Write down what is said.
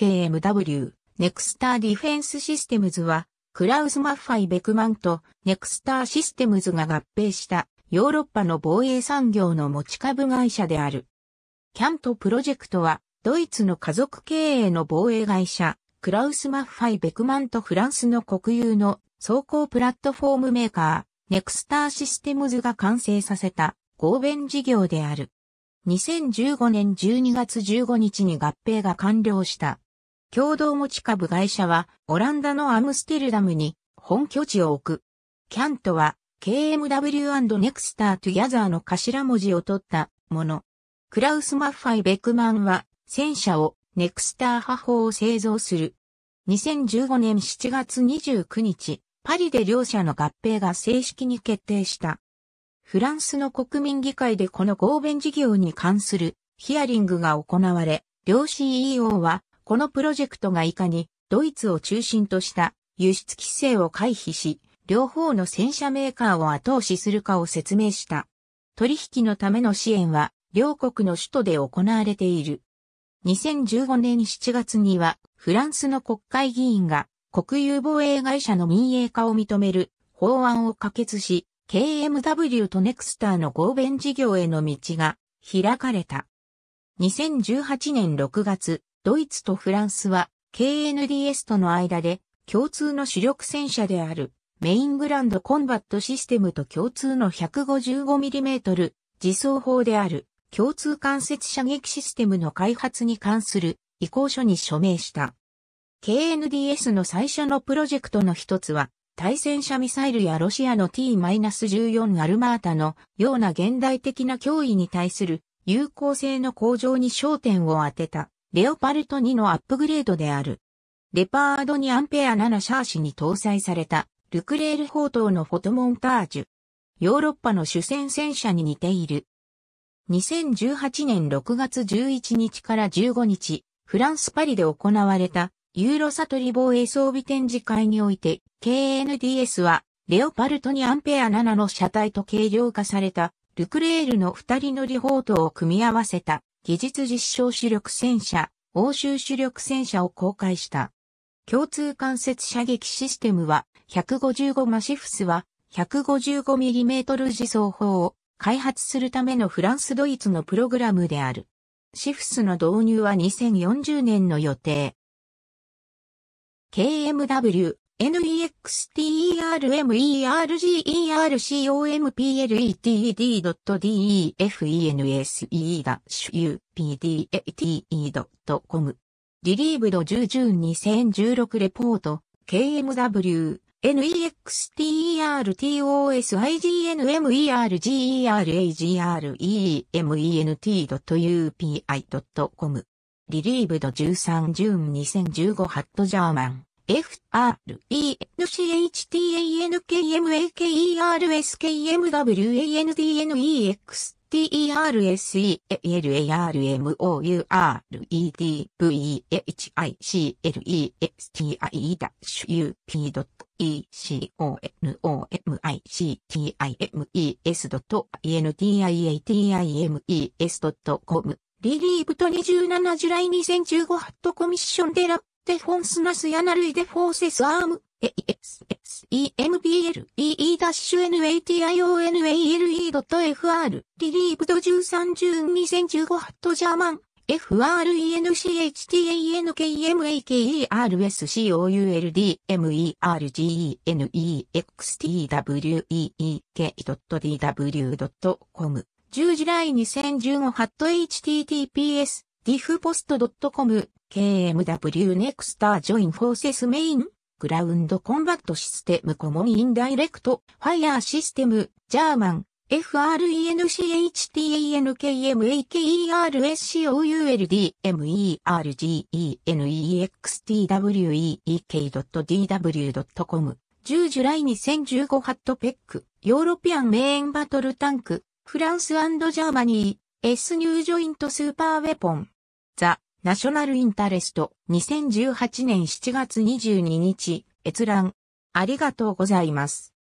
KMW、ネクスターディフェンスシステムズは、クラウス・マッファイ・ベクマンとネクスターシステムズが合併したヨーロッパの防衛産業の持ち株会社である。キャントプロジェクトは、ドイツの家族経営の防衛会社、クラウス・マッファイ・ベクマンとフランスの国有の走行プラットフォームメーカー、ネクスターシステムズが完成させた合弁事業である。2015年12月15日に合併が完了した。共同持ち株会社は、オランダのアムステルダムに本拠地を置く。キャントは、KMW& ネクスター・トゥ・ギャザーの頭文字を取ったもの。クラウス・マッファイ・ベクマンは、戦車をネクスター派砲を製造する。2015年7月29日、パリで両社の合併が正式に決定した。フランスの国民議会でこの合弁事業に関するヒアリングが行われ、両 CEO はこのプロジェクトがいかにドイツを中心とした輸出規制を回避し、両方の戦車メーカーを後押しするかを説明した。取引のための支援は両国の首都で行われている。2015年7月にはフランスの国会議員が国有防衛会社の民営化を認める法案を可決し、KMW とネクスターの合弁事業への道が開かれた。2018年6月、ドイツとフランスは KNDS との間で共通の主力戦車であるメイングランドコンバットシステムと共通の 155mm 自走砲である共通間接射撃システムの開発に関する意向書に署名した。KNDS の最初のプロジェクトの一つは対戦車ミサイルやロシアの T-14 アルマータのような現代的な脅威に対する有効性の向上に焦点を当てた。レオパルト2のアップグレードである。レパード2アンペア7シャーシに搭載された、ルクレール砲塔のフォトモンタージュ。ヨーロッパの主戦戦車に似ている。2018年6月11日から15日、フランスパリで行われた、ユーロサトリ防衛装備展示会において、KNDS は、レオパルト2アンペア7の車体と軽量化された、ルクレールの2人乗り砲塔を組み合わせた、技術実証主力戦車、欧州主力戦車を公開した。共通関節射撃システムは、155マシフスは、155mm 自走砲を開発するためのフランス・ドイツのプログラムである。シフスの導入は2040年の予定。KMW n e x t e r m e r g e r c o m p l e d t d d e f e n s e u p d a t e c o m リリーブド10ジュ2016レポート KMW n e x t e r t o s i g n m e r g e r a g r e m e n t u p i c o m リリーブド13ジュン2015ハットジャーマン F, R, E, N, C, H, T, A, N, K, M, A, K, E, R, S, K, M, W, A, N, D, N, E, X, T, E, R, S, E, L, A, R, M, O, U, R, E, D, V, E, H, I, C, L, E, S, T, I, E, ダッシュ、U, P, ドット、E, C, O, N, O, M, I, C, T, I, M, E, S, ドット、I, N, t I, A, T, I, M, E, S, ドット、コム。リリーブと27ジュライ2015ハットコミッションデラ。デフォンスナスヤナルイデフォーセスアーム、エイエス、エス、エムビエル、イイダッシュ、ナティアヨイエドットフアル、リリーブド十三十二千十五ハットジャーマン、f r e n c h t a n k m a k e r s c o u l d m e r g e n e x t w e e k d w コム。m 十時ライン2015ハット https ディフポストドットコム。KMW ネクスタージョインフォーセスメイングラウンドコンバットシステムコモンインダイレクトファイヤーシステムジャーマン f r e n c h a n k m a k e r s c o u l d m e r g e x t w e e k d w c o m 10ジュライ2015ハットペックヨーロピアンメインバトルタンクフランスジャーマニー S ニュージョイントスーパーウェポンザナショナルインタレスト2018年7月22日閲覧ありがとうございます。